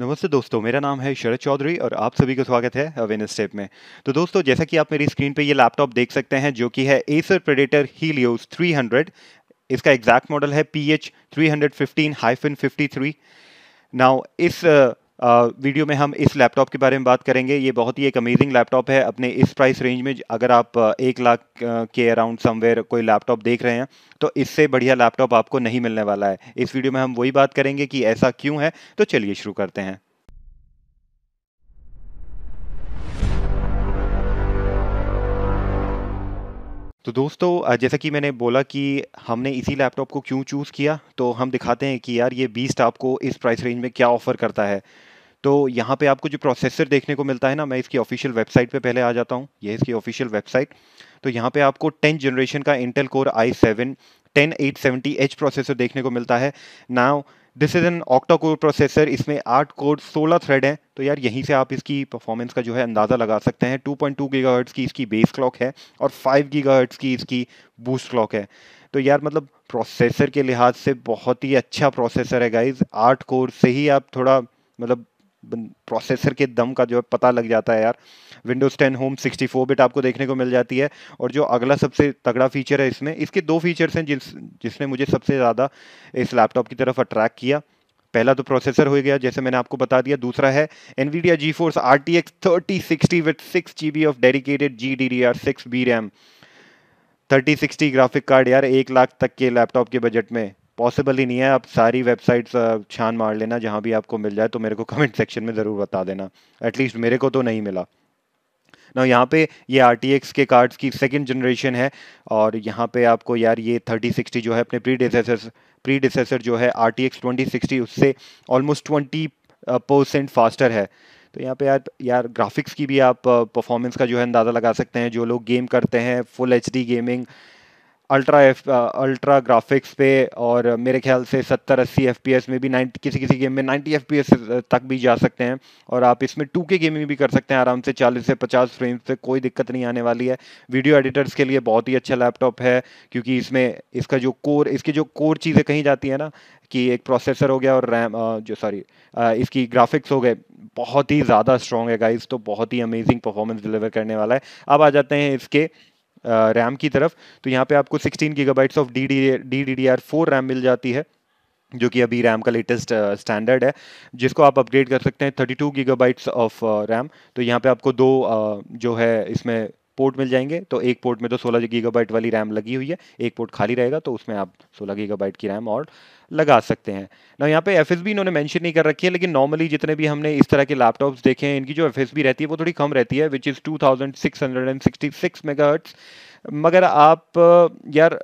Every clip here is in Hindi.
नमस्ते दोस्तों मेरा नाम है शरद चौधरी और आप सभी का स्वागत है अवेन स्टेप में तो दोस्तों जैसा कि आप मेरी स्क्रीन पे ये लैपटॉप देख सकते हैं जो कि है एसर प्रेडेटर हीलियोस 300 इसका एग्जैक्ट मॉडल है P H three hundred fifteen hyphen fifty three now इस वीडियो में हम इस लैपटॉप के बारे में बात करेंगे ये बहुत ही एक अमेजिंग लैपटॉप है अपने इस प्राइस रेंज में अगर आप एक लाख के अराउंड समवेयर कोई लैपटॉप देख रहे हैं तो इससे बढ़िया लैपटॉप आपको नहीं मिलने वाला है इस वीडियो में हम वही बात करेंगे कि ऐसा क्यों है तो चलिए शुरू करते हैं तो दोस्तों जैसा कि मैंने बोला कि हमने इसी लैपटॉप को क्यों चूज़ किया तो हम दिखाते हैं कि यार ये बीस्ट आपको इस प्राइस रेंज में क्या ऑफ़र करता है तो यहाँ पे आपको जो प्रोसेसर देखने को मिलता है ना मैं इसकी ऑफिशियल वेबसाइट पे पहले आ जाता हूँ ये इसकी ऑफिशियल वेबसाइट तो यहाँ पे आपको टेंथ जनरेशन का Intel core I seven ten eight seventy H processor देखने को मिलता है now this is an octa core processor इसमें आठ कोर सोलह थ्रेड हैं तो यार यहीं से आप इसकी परफॉर्मेंस का जो है अंदाज़ा लगा सकते हैं टू पॉइंट टू की इसकी बेस क्लॉक है और फाइव गीगाहर्ट्ज़ की इसकी बूस्ट क्लॉक है तो यार मतलब प्रोसेसर के लिहाज से बहुत ही अच्छा प्रोसेसर है गाइज आठ कोर से ही आप थोड़ा मतलब प्रोसेसर के दम का जो है पता लग जाता है यार Windows ten home sixty four bit आपको देखने को मिल जाती है और जो अगला सबसे तगड़ा फीचर है इसमें इसके दो फीचर्स हैं जिस जिसने मुझे सबसे ज़्यादा इस लैपटॉप की तरफ अट्रैक्ट किया पहला तो प्रोसेसर हो गया जैसे मैंने आपको बता दिया दूसरा है Nvidia GeForce R T X thirty sixty with six G B of dedicated G D D R six B RAM thirty sixty graphic card यार एक लाख तक के लैपटॉप के बजट में पॉसिबल ही नहीं है आप सारी वेबसाइट्स छान मार लेना जहाँ भी आपको मिल जाए तो मेरे को कमेंट सेक्शन में ज़रूर बता देना एटलीस्ट मेरे को तो नहीं मिला ना यहाँ पे ये आर के कार्ड्स की सेकेंड जनरेशन है और यहाँ पे आपको यार ये थर्टी सिक्सटी जो है अपने प्री डिसेसर प्री डिसेसर जो है R T X twenty sixty उससे ऑलमोस्ट ट्वेंटी परसेंट फास्टर है तो यहाँ पे यार यार ग्राफिक्स की भी आप परफॉर्मेंस का जो है अंदाज़ा लगा सकते हैं जो लोग गेम करते हैं full H gaming ultra F ultra graphics पे और मेरे ख्याल से सत्तर अस्सी एफ में भी 90 किसी किसी गेम में 90 एफ तक भी जा सकते हैं और आप इसमें टू के गेमिंग भी कर सकते हैं आराम से चालीस से पचास फ्रेम से कोई दिक्कत नहीं आने वाली है वीडियो एडिटर्स के लिए बहुत ही अच्छा लैपटॉप है क्योंकि इसमें इसका जो कोर इसकी जो कोर चीज़ें कहीं जाती है ना कि एक प्रोसेसर हो गया और रैम जो सॉरी इसकी ग्राफिक्स हो गए बहुत ही ज़्यादा स्ट्रॉन्ग है गाइज तो बहुत ही अमेजिंग परफॉर्मेंस डिलीवर करने वाला है अब आ जाते हैं इसके रैम की तरफ तो यहाँ पे आपको 16 gigabytes of D D D D D R four RAM मिल जाती है जो कि अभी रैम का लेटेस्ट स्टैंडर्ड है जिसको आप अपग्रेड कर सकते हैं 32 गीगाबाइट्स ऑफ रैम तो यहाँ पे आपको दो uh, जो है इसमें पोर्ट मिल जाएंगे तो एक पोर्ट में तो सोलह गीगाबाइट वाली रैम लगी हुई है एक पोर्ट खाली रहेगा तो उसमें आप सोलह गीगाबाइट की रैम और लगा सकते हैं ना यहाँ पे एफ इन्होंने मेंशन नहीं कर रखी है लेकिन नॉर्मली जितने भी हमने इस तरह के लैपटॉप्स देखे हैं इनकी जो एफ रहती है वो थोड़ी कम रहती है which is two thousand six hundred and sixty six megahertz मगर आप यार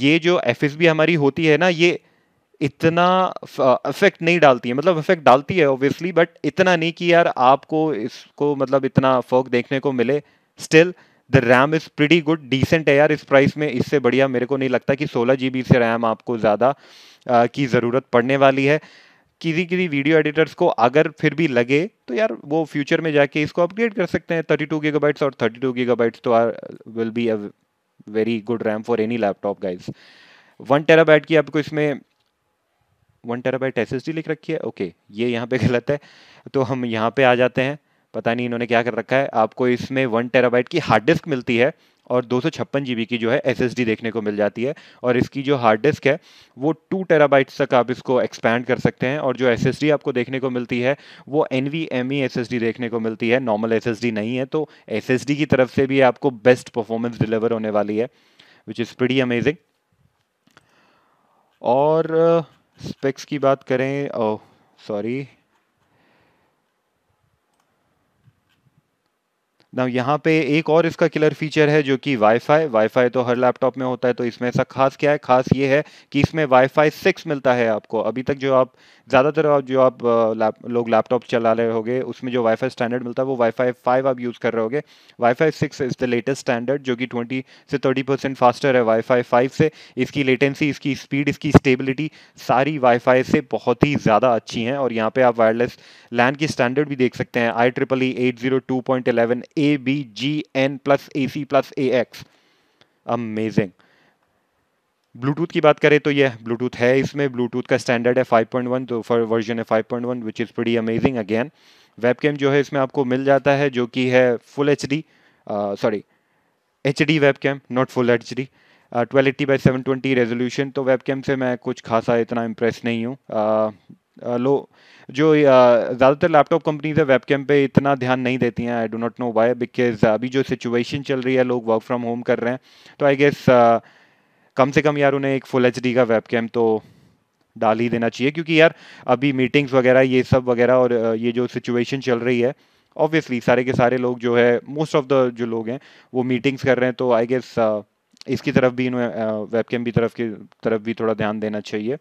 ये जो एफ हमारी होती है ना ये इतना इफेक्ट नहीं डालती है मतलब इफेक्ट डालती है ऑब्वियसली बट इतना नहीं कि यार आपको इसको मतलब इतना फर्क देखने को मिले still the RAM is pretty good decent है यार इस प्राइस में इससे बढ़िया मेरे को नहीं लगता कि सोलह जी से रैम आपको ज़्यादा की ज़रूरत पड़ने वाली है किसी किसी वीडियो एडिटर्स को अगर फिर भी लगे तो यार वो फ्यूचर में जाके इसको अपग्रेड कर सकते हैं थर्टी टू गीगाबाइट्स और थर्टी टू गीगाबाइट्स तो are will be a very good RAM for any laptop guys one terabyte की आपको इसमें वन टेराबाइट एस लिख रखी है ओके ये यहाँ पे गलत है तो हम यहाँ पे आ जाते हैं पता नहीं इन्होंने क्या कर रखा है आपको इसमें वन टेराबाइट की हार्ड डिस्क मिलती है और दो सौ की जो है एस देखने को मिल जाती है और इसकी जो हार्ड डिस्क है वो टू टेराबाइट्स तक आप इसको एक्सपैंड कर सकते हैं और जो एस आपको देखने को मिलती है वो N V M E S देखने को मिलती है नॉर्मल एस नहीं है तो एस की तरफ से भी आपको बेस्ट परफॉर्मेंस डिलीवर होने वाली है विच इज़ प्रीटी अमेजिंग और स्पेक्स uh, की बात करें सॉरी oh, ना यहाँ पे एक और इसका किलर फीचर है जो कि वाईफाई वाईफाई तो हर लैपटॉप में होता है तो इसमें ऐसा खास क्या है खास ये है कि इसमें वाईफाई सिक्स मिलता है आपको अभी तक जो आप ज़्यादातर आप जो आप लैप, लोग लैपटॉप चला रहे होगे उसमें जो वाईफाई स्टैंडर्ड मिलता है वो वाईफाई फाइव आप यूज़ कर रहे होगे wifi six is the latest standard जो कि ट्वेंटी से थर्टी परसेंट फास्टर है वाईफाई फाइव से इसकी लेटेंसी इसकी स्पीड इसकी स्टेबिलिटी सारी वाईफाई से बहुत ही ज़्यादा अच्छी हैं और यहाँ पर आप वायरलेस लैंड की स्टैंडर्ड भी देख सकते हैं I triple E eight zero two point eleven A B G N plus A C plus A X amazing Bluetooth की बात करें तो ये ब्लूटूथ है इसमें ब्लूटूथ का स्टैंडर्ड है 5.1 तो फॉर वर्जन है 5.1 पॉइंट वन विच इज़ बड़ी अमेजिंग अगेन वेबकैम जो है इसमें आपको मिल जाता है जो कि है full H D sorry H D webcam not full H D twelve eighty by seven twenty resolution तो वेबकैम से मैं कुछ खासा इतना इम्प्रेस नहीं हूँ uh, लो जो ज़्यादातर लैपटॉप कंपनीज है वेबकैम पे इतना ध्यान नहीं देती हैं I do not know why because अभी जो सिचुएशन चल रही है लोग वर्क फ्रॉम होम कर रहे हैं तो आई गेस कम से कम यार उन्हें एक फुल एच का वेबकैम तो डाल ही देना चाहिए क्योंकि यार अभी मीटिंग्स वगैरह ये सब वगैरह और ये जो सिचुएशन चल रही है ऑब्वियसली सारे के सारे लोग जो है मोस्ट ऑफ द जो लोग हैं वो मीटिंग्स कर रहे हैं तो आई गेस इसकी तरफ भी इन्हें वेबकैम की तरफ की तरफ भी थोड़ा ध्यान देना चाहिए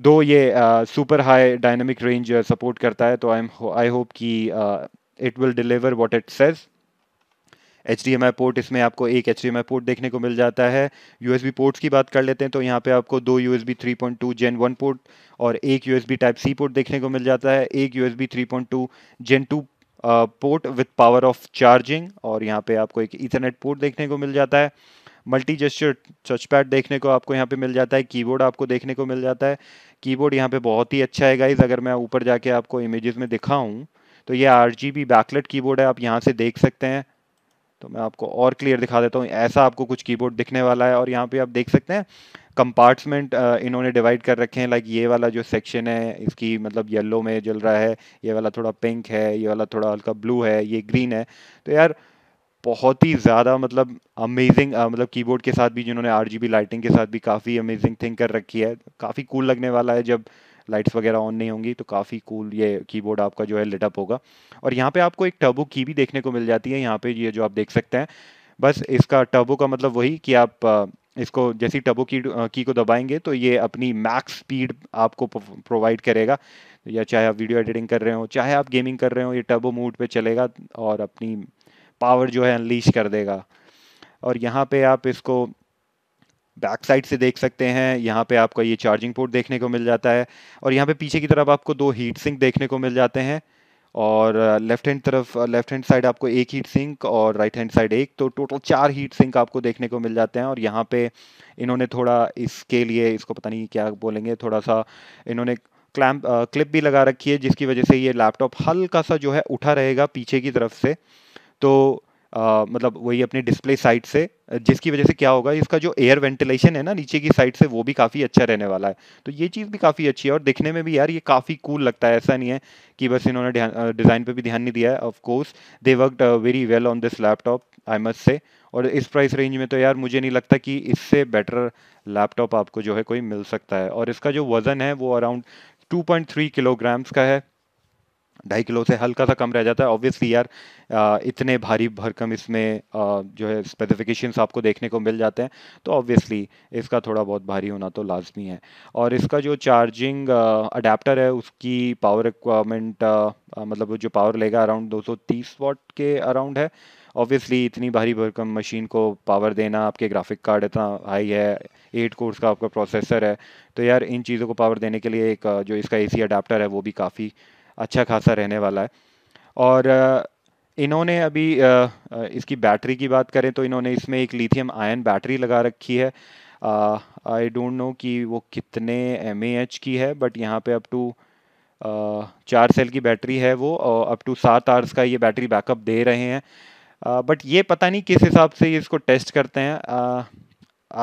दो ये super high dynamic range support करता है तो आई एम आई होप कि it will deliver what it says H D M I port इसमें आपको एक H D M I port देखने को मिल जाता है यू पोर्ट्स की बात कर लेते हैं तो यहाँ पे आपको दो U S three point two gen one port और एक यू टाइप सी पोर्ट देखने को मिल जाता है एक U three point two gen two port with power of charging और यहाँ पे आपको एक इथरनेट पोर्ट देखने को मिल जाता है मल्टी जेस्चर टचपैड देखने को आपको यहाँ पे मिल जाता है कीबोर्ड आपको देखने को मिल जाता है कीबोर्ड यहाँ पे बहुत ही अच्छा है गाइज अगर मैं ऊपर जाके आपको इमेजेस में दिखाऊँ तो ये आर जी बैकलेट कीबोर्ड है आप यहाँ से देख सकते हैं तो मैं आपको और क्लियर दिखा देता हूँ ऐसा आपको कुछ कीबोर्ड दिखने वाला है और यहाँ पे आप देख सकते हैं कंपार्टमेंट इन्होंने डिवाइड कर रखे हैं लाइक ये वाला जो सेक्शन है इसकी मतलब येलो में जल रहा है ये वाला थोड़ा पिंक है ये वाला थोड़ा हल्का ब्लू है ये ग्रीन है तो यार बहुत ही ज़्यादा मतलब अमेजिंग मतलब कीबोर्ड के साथ भी जिन्होंने आर लाइटिंग के साथ भी काफ़ी अमेजिंग थिंग कर रखी है काफ़ी कूल लगने वाला है जब लाइट्स वगैरह ऑन नहीं होंगी तो काफ़ी कूल ये कीबोर्ड आपका जो है लिटअप होगा और यहाँ पे आपको एक टर्बो की भी देखने को मिल जाती है यहाँ पे ये जो आप देख सकते हैं बस इसका टर्बो का मतलब वही कि आप इसको जैसी टर्बो की की को दबाएंगे तो ये अपनी मैक्स स्पीड आपको प्रोवाइड करेगा या चाहे आप वीडियो एडिटिंग कर रहे हो चाहे आप गेमिंग कर रहे हो ये टर्बो मूड पे चलेगा और अपनी पावर जो है अनलीश कर देगा और यहाँ पे आप इसको बैक साइड से देख सकते हैं यहाँ पे आपका ये चार्जिंग पोर्ट देखने को मिल जाता है और यहाँ पे पीछे की तरफ आपको दो हीट सिंक देखने को मिल जाते हैं और लेफ्ट हैंड तरफ लेफ्ट हैंड साइड आपको एक हीट सिंक और राइट हैंड साइड एक तो टोटल चार हीट सिंक आपको देखने को मिल जाते हैं और यहाँ पे इन्होंने थोड़ा इसके लिए इसको पता नहीं क्या बोलेंगे थोड़ा सा इन्होंने क्लैम्प क्लिप भी लगा रखी है जिसकी वजह से ये लैपटॉप हल्का सा जो है उठा रहेगा पीछे की तरफ से तो आ, मतलब वही अपने डिस्प्ले साइड से जिसकी वजह से क्या होगा इसका जो एयर वेंटिलेशन है ना नीचे की साइड से वो भी काफ़ी अच्छा रहने वाला है तो ये चीज़ भी काफ़ी अच्छी है और दिखने में भी यार ये काफ़ी कूल लगता है ऐसा नहीं है कि बस इन्होंने डिज़ाइन पे भी ध्यान नहीं दिया है of course they worked very well on this laptop I must say और इस प्राइस रेंज में तो यार मुझे नहीं लगता कि इससे बेटर लैपटॉप आपको जो है कोई मिल सकता है और इसका जो वज़न है वो अराउंड टू किलोग्राम्स का है ढाई किलो से हल्का सा कम रह जाता है ऑब्वियसली यार इतने भारी भरकम इसमें जो है स्पेसिफिकेशंस आपको देखने को मिल जाते हैं तो ऑब्वियसली इसका थोड़ा बहुत भारी होना तो लाजमी है और इसका जो चार्जिंग अडेप्टर है उसकी पावर रिक्वायरमेंट मतलब जो पावर लेगा अराउंड 230 सौ के अराउंड है ऑब्वियसली इतनी भारी भरकम मशीन को पावर देना आपके ग्राफिक कार्ड इतना हाई है एट कोर्स का आपका प्रोसेसर है तो यार इन चीज़ों को पावर देने के लिए एक जो इसका एसी अडाप्टर है वो भी काफ़ी अच्छा खासा रहने वाला है और इन्होंने अभी इसकी बैटरी की बात करें तो इन्होंने इसमें एक लिथियम आयन बैटरी लगा रखी है आई डोंट नो कि वो कितने एम की है बट यहाँ पे अप टू चार सेल की बैटरी है वो और अप टू सात आवर्स का ये बैटरी बैकअप दे रहे हैं बट ये पता नहीं किस हिसाब से ये इसको टेस्ट करते हैं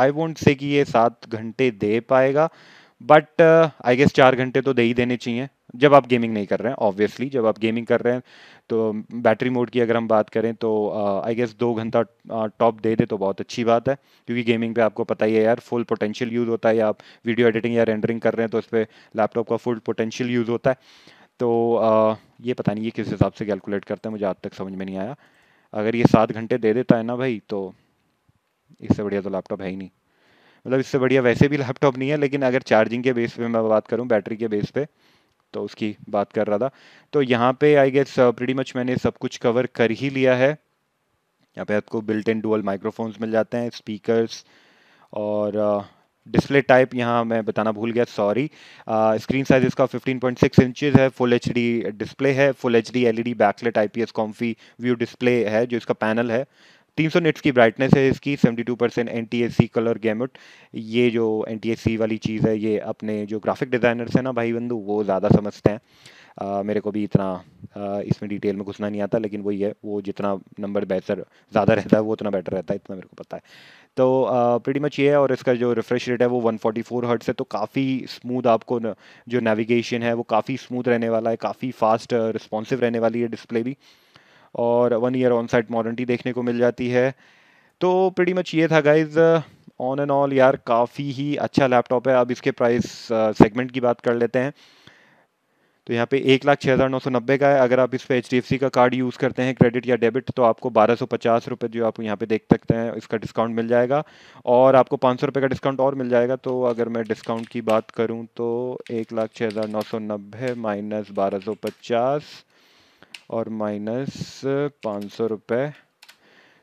आई वोंट से कि ये सात घंटे दे पाएगा बट आई गेस चार घंटे तो दे ही देने चाहिए जब आप गेमिंग नहीं कर रहे हैं ऑब्वियसली जब आप गेमिंग कर रहे हैं तो बैटरी मोड की अगर हम बात करें तो आई uh, गेस दो घंटा टॉप uh, दे दे तो बहुत अच्छी बात है क्योंकि गेमिंग पे आपको पता ही है यार फुल पोटेंशियल यूज़ होता है या आप वीडियो एडिटिंग या रेंडरिंग कर रहे हैं तो उस पर लैपटॉप का फुल पोटेंशियल यूज़ होता है तो आ, uh, ये पता नहीं ये किस हिसाब से कैलकुलेट करता है मुझे आज तक समझ में नहीं आया अगर ये सात घंटे दे देता है ना भाई तो इससे बढ़िया तो लैपटॉप है ही नहीं मतलब इससे बढ़िया वैसे भी लैपटॉप नहीं है लेकिन अगर चार्जिंग के बेस पे मैं बात करूँ बैटरी के बेस पे तो उसकी बात कर रहा था तो यहाँ पे आई गेस प्रीटी मच मैंने सब कुछ कवर कर ही लिया है यहाँ पे आपको बिल्ट इन डुअल माइक्रोफोन्स मिल जाते हैं स्पीकर्स और डिस्प्ले uh, टाइप यहाँ मैं बताना भूल गया सॉरी स्क्रीन साइज इसका 15.6 इंचज है फुल एच डिस्प्ले है full H D L E D backlit I P S comfy view display है जो इसका पैनल है 300 निट्स की ब्राइटनेस है इसकी 72 परसेंट एन कलर गैमेट ये जो एन वाली चीज़ है ये अपने जो ग्राफिक डिज़ाइनर्स हैं ना भाई बंधु वो ज़्यादा समझते हैं आ, मेरे को भी इतना आ, इसमें डिटेल में घुसना नहीं आता लेकिन वही है वो जितना नंबर बेहतर ज़्यादा रहता है वो उतना बेटर रहता है इतना मेरे को पता है तो प्रीटी मच ये है और इसका जो रिफ्रेश रेट है वो 144 फोर्टी हर्ट्स है तो काफ़ी स्मूथ आपको न, जो नेविगेशन है वो काफ़ी स्मूथ रहने वाला है काफ़ी फास्ट रिस्पॉन्सिव रहने वाली है डिस्प्ले भी और one year on site warranty देखने को मिल जाती है तो प्रीटी मच ये था गाइज ऑन एंड ऑल यार काफ़ी ही अच्छा लैपटॉप है अब इसके प्राइस सेगमेंट की बात कर लेते हैं तो यहाँ पे एक लाख छः हज़ार नौ सौ नब्बे का है अगर आप इस पर एच डी एफ सी का कार्ड यूज़ करते हैं क्रेडिट या डेबिट तो आपको बारह सौ पचास रुपये जो आप यहाँ पे देख सकते हैं इसका डिस्काउंट मिल जाएगा और आपको पाँच सौ रुपये का डिस्काउंट और मिल जाएगा तो अगर मैं डिस्काउंट की बात करूँ तो एक लाख छः हज़ार नौ सौ नब्बे माइनस बारह सौ पचास और माइनस पाँच सौ रुपये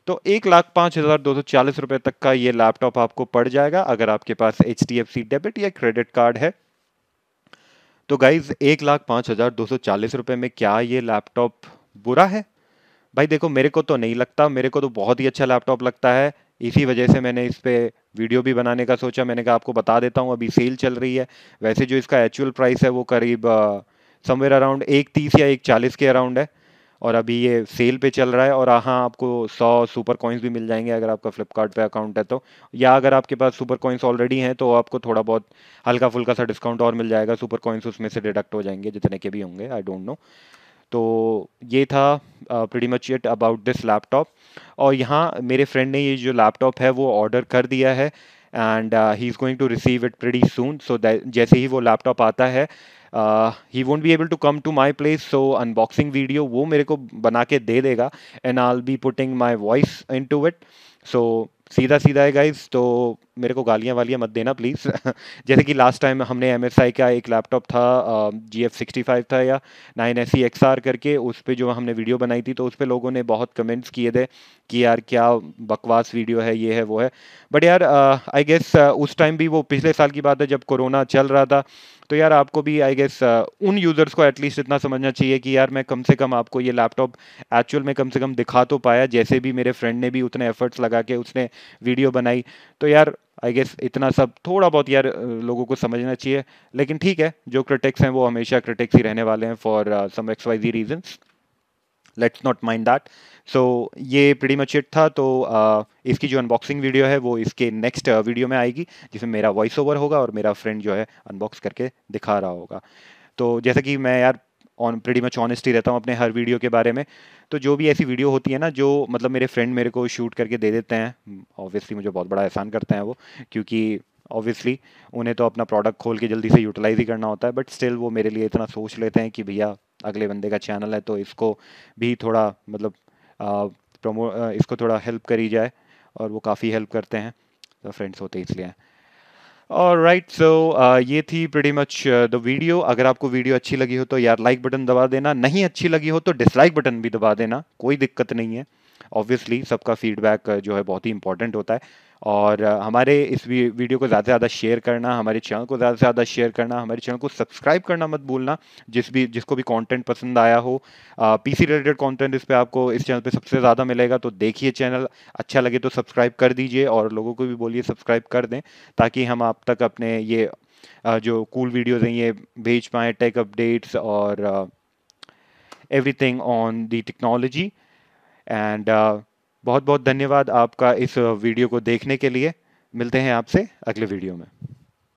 तो एक लाख पाँच हज़ार दो सौ चालीस रुपये तक का ये लैपटॉप आपको पड़ जाएगा अगर आपके पास H D F C debit या क्रेडिट कार्ड है तो गाइज एक लाख पाँच हज़ार दो सौ चालीस रुपये में क्या ये लैपटॉप बुरा है भाई देखो मेरे को तो नहीं लगता मेरे को तो बहुत ही अच्छा लैपटॉप लगता है इसी वजह से मैंने इस पर वीडियो भी बनाने का सोचा मैंने कहा आपको बता देता हूँ अभी सेल चल रही है वैसे जो इसका एक्चुअल प्राइस है वो करीब समवेयर अराउंड एक तीस या एक चालीस के अराउंड है और अभी ये सेल पे चल रहा है और हाँ आपको सौ सुपर कॉइन्स भी मिल जाएंगे अगर आपका फ्लिपकार्ट पे अकाउंट है तो या अगर आपके पास सुपर कॉइन्स ऑलरेडी हैं तो आपको थोड़ा बहुत हल्का फुल्का सा डिस्काउंट और मिल जाएगा सुपर कॉइन्स उसमें से डिडक्ट हो जाएंगे जितने के भी होंगे आई डोंट नो तो ये था pretty much it about this laptop और यहाँ मेरे फ्रेंड ने ये जो लैपटॉप है वो ऑर्डर कर दिया है and he is going to receive it pretty soon so जैसे ही वो लैपटॉप आता है he won't be able to come to my place so unboxing video वो मेरे को बना के दे देगा and I be putting my voice into it so सीधा सीधा है गाइज तो मेरे को गालियाँ वालियाँ मत देना प्लीज़ जैसे कि लास्ट टाइम हमने एम एस आई का एक लैपटॉप था जी एफ सिक्सटी फाइव था या nine S C X R करके उस पर जो हमने वीडियो बनाई थी तो उस पर लोगों ने बहुत कमेंट्स किए थे कि यार क्या बकवास वीडियो है ये है वो है बट यार आई uh, गेस uh, उस टाइम भी वो पिछले साल की बात है जब कोरोना चल रहा था तो यार आपको भी आई गेस uh, उन यूज़र्स को एटलीस्ट इतना समझना चाहिए कि यार मैं कम से कम आपको ये लैपटॉप एक्चुअल में कम से कम दिखा तो पाया जैसे भी मेरे फ्रेंड ने भी उतने एफर्ट्स लगा के उसने वीडियो बनाई तो यार आई गेस इतना सब थोड़ा बहुत यार uh, लोगों को समझना चाहिए लेकिन ठीक है जो क्रिटिक्स हैं वो हमेशा क्रिटिक्स ही रहने वाले हैं for some X Y G reasons let's not mind that so ये प्रीटी मच इट था तो uh, इसकी जो अनबॉक्सिंग वीडियो है वो इसके नेक्स्ट वीडियो में आएगी जिसमें मेरा वॉइस ओवर होगा और मेरा फ्रेंड जो है अनबॉक्स करके दिखा रहा होगा तो जैसा कि मैं यार ऑन प्रेटी मच ऑनेस्टी रहता हूँ अपने हर वीडियो के बारे में तो जो भी ऐसी वीडियो होती है ना जो मतलब मेरे फ्रेंड मेरे को शूट करके दे देते हैं ऑब्वियसली मुझे बहुत बड़ा एहसान करते हैं वो क्योंकि ऑब्वियसली उन्हें तो अपना प्रोडक्ट खोल के जल्दी से यूटिलाइज़ ही करना होता है बट स्टिल वो मेरे लिए इतना सोच लेते हैं कि भैया अगले बंदे का चैनल है तो इसको भी थोड़ा मतलब प्रमो इसको थोड़ा हेल्प करी जाए और वो काफ़ी हेल्प करते हैं तो फ्रेंड्स होते इसलिए और राइट सो ये थी प्रीटी मच द वीडियो अगर आपको वीडियो अच्छी लगी हो तो यार लाइक बटन दबा देना नहीं अच्छी लगी हो तो डिसलाइक बटन भी दबा देना कोई दिक्कत नहीं है ऑब्वियसली सबका फीडबैक जो है बहुत ही इंपॉर्टेंट होता है और हमारे इस वीडियो को ज़्यादा से ज़्यादा शेयर करना हमारे चैनल को ज़्यादा से ज़्यादा शेयर करना हमारे चैनल को सब्सक्राइब करना मत भूलना जिस भी जिसको भी कंटेंट पसंद आया हो पी सी रिलेटेड कॉन्टेंट इस पर आपको इस चैनल पर सबसे ज़्यादा मिलेगा तो देखिए चैनल अच्छा लगे तो सब्सक्राइब कर दीजिए और लोगों को भी बोलिए सब्सक्राइब कर दें ताकि हम आप तक अपने ये जो कूल वीडियोज़ हैं ये भेज पाएँ टेक अपडेट्स और everything on the technology and बहुत बहुत धन्यवाद आपका इस वीडियो को देखने के लिए मिलते हैं आपसे अगले वीडियो में